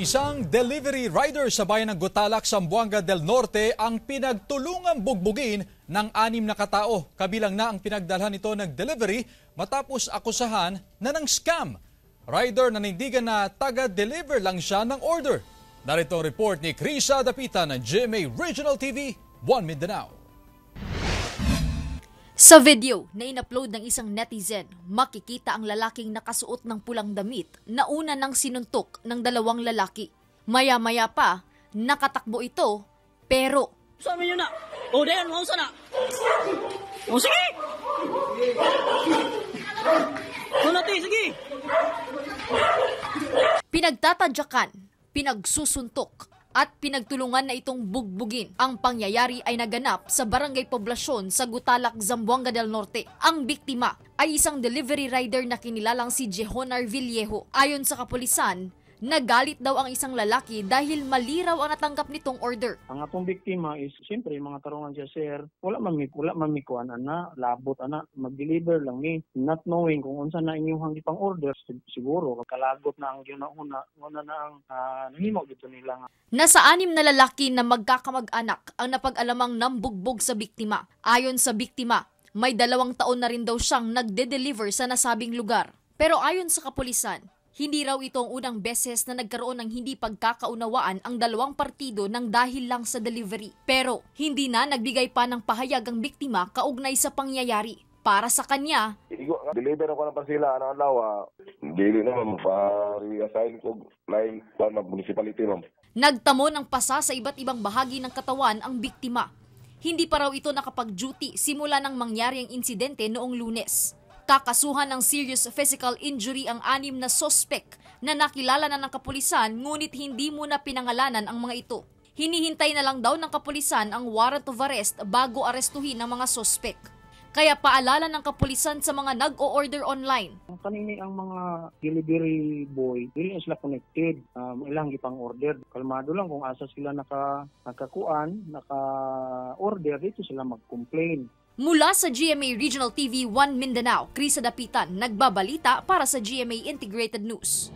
Isang delivery rider sa bayan ng Gutalak, sa Sambuanga del Norte ang pinagtulungang bugbugin ng anim na katao. Kabilang na ang pinagdalhan nito ng delivery matapos akusahan na ng scam. Rider na nindigan na taga-deliver lang siya ng order. Narito ang report ni Krisa Dapita ng GMA Regional TV, 1 Mindanao. Sa video na inupload ng isang netizen, makikita ang lalaking nakasuot ng pulang damit na una nang sinuntok ng dalawang lalaki. Maya-maya pa, nakatakbo ito, pero... Sabi niyo na! O, Dayan, mausa na! O, sige! O, ano nati, sige! Pinagtatadyakan, pinagsusuntok, at pinagtulungan na itong bugbugin. Ang pangyayari ay naganap sa barangay poblasyon sa Gutalak, Zamboanga del Norte. Ang biktima ay isang delivery rider na kinilalang si Jehonar Villejo. Ayon sa kapulisan, Nagalit daw ang isang lalaki dahil mali raw ang natanggap nitong order. Ang atong biktima is siyempre mga tarungan siya sir, wala mamik, wala mamikuan ana, labot ana, mag-deliver lang ni not knowing kung unsa na inyong gipang order siguro kalagot na ang yun na una, una na ang uh, ah, nahimo dito nila Nasa anim na lalaki na magkakamag-anak ang napag-alamang nambugbog sa biktima. Ayon sa biktima, may dalawang taon na rin daw siyang nagde-deliver sa nasabing lugar. Pero ayon sa kapulisan, hindi raw itong unang beses na nagkaroon ng hindi pagkakaunawaan ang dalawang partido ng dahil lang sa delivery. Pero hindi na nagbigay pa ng pahayag ang biktima kaugnay sa pangyayari. Para sa kanya, Deliver ako ng pansila, ano alaw, hindi na ma'am, pa-reassign ko line plan municipality ma'am. Nagtamo ng pasa sa iba't ibang bahagi ng katawan ang biktima. Hindi pa raw ito nakapag-duty simula nang mangyari ang insidente noong lunes. Kakasuhan ng serious physical injury ang anim na sospek na nakilala na ng kapulisan ngunit hindi muna pinangalanan ang mga ito. Hinihintay na lang daw ng kapulisan ang warrant of arrest bago arestuhin ang mga sospek. Kaya paalala ng kapulisan sa mga nag-o-order online. Kanini ang mga delivery boy, dili sila connected. Um, ilang ipang order. Kalmado lang kung asa sila naka, nakakuan, naka-order, dito sila mag-complain. Mula sa GMA Regional TV 1 Mindanao, Krisa Dapitan, nagbabalita para sa GMA Integrated News.